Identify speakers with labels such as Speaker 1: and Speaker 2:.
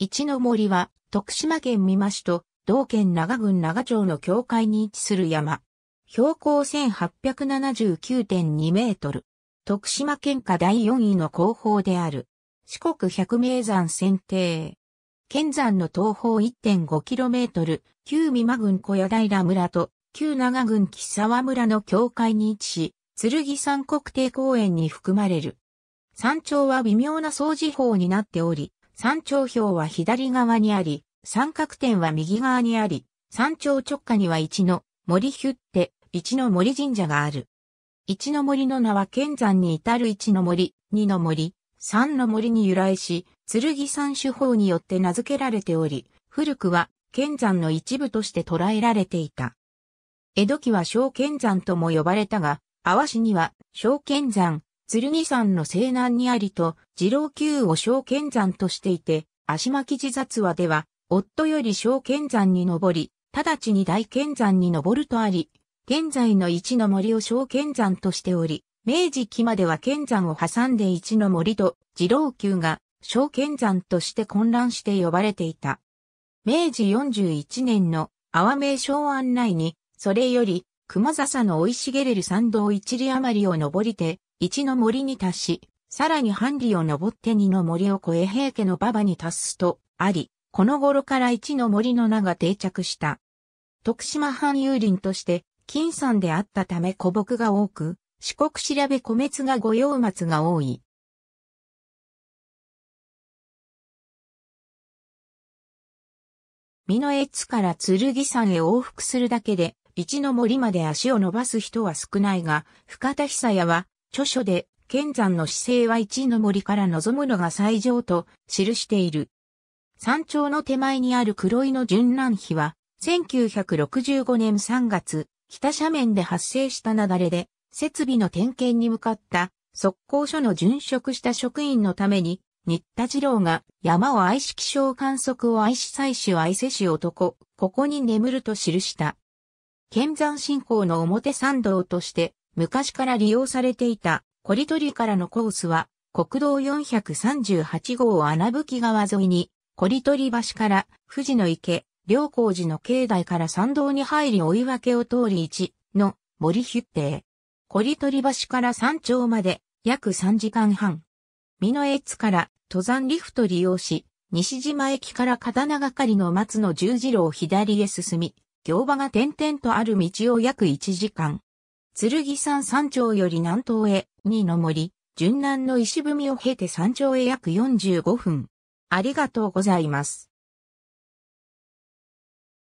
Speaker 1: 一の森は、徳島県美馬市と、同県長郡長町の境界に位置する山。標高1879.2メートル。徳島県下第4位の後方である。四国百名山選定。県山の東方1 5トル、旧美馬郡小屋平村と、旧長郡木沢村の境界に位置し、剣山国定公園に含まれる。山頂は微妙な相似法になっており、山頂表は左側にあり、三角点は右側にあり、山頂直下には一の森ヒュッテ、一の森神社がある。一の森の名は剣山に至る一の森、二の森、三の森に由来し、剣山手法によって名付けられており、古くは剣山の一部として捉えられていた。江戸期は小剣山とも呼ばれたが、阿波市には小剣山、剣山の西南にありと、二郎級を小剣山としていて、足巻地雑話では、夫より小剣山に登り、直ちに大剣山に登るとあり、現在の一の森を小剣山としており、明治期までは剣山を挟んで一の森と二郎級が小剣山として混乱して呼ばれていた。明治41年の阿波名昭案内に、それより熊笹の生い茂れる山道一里余りを登りて、一の森に達し、さらに半里を登って二の森を越え平家の馬場に達すと、あり、この頃から一の森の名が定着した。徳島藩有林として、金山であったため古木が多く、四国調べ米津が御用松が多い。美濃越から剣山へ往復するだけで、一の森まで足を伸ばす人は少ないが、深田久屋は、著書で、剣山の姿勢は一の森から望むのが最上と記している。山頂の手前にある黒井の順南碑は、1965年3月、北斜面で発生した雪崩で、設備の点検に向かった速攻所の殉職した職員のために、新田次郎が山を愛し気象観測を愛し祭祀を愛せし男、ここに眠ると記した。剣山信仰の表参道として、昔から利用されていたコリトリからのコースは、国道438号穴吹川沿いに、コリトリ橋から富士の池、両光寺の境内から参道に入り追い分けを通り1の森筆ー。コリトリ橋から山頂まで約3時間半。美濃越から登山リフト利用し、西島駅から刀がかりの松の十字路を左へ進み、行場が点々とある道を約1時間。剣山山頂より南東へ、にの森、順南の石踏みを経て山頂へ約45分。ありがとうございます。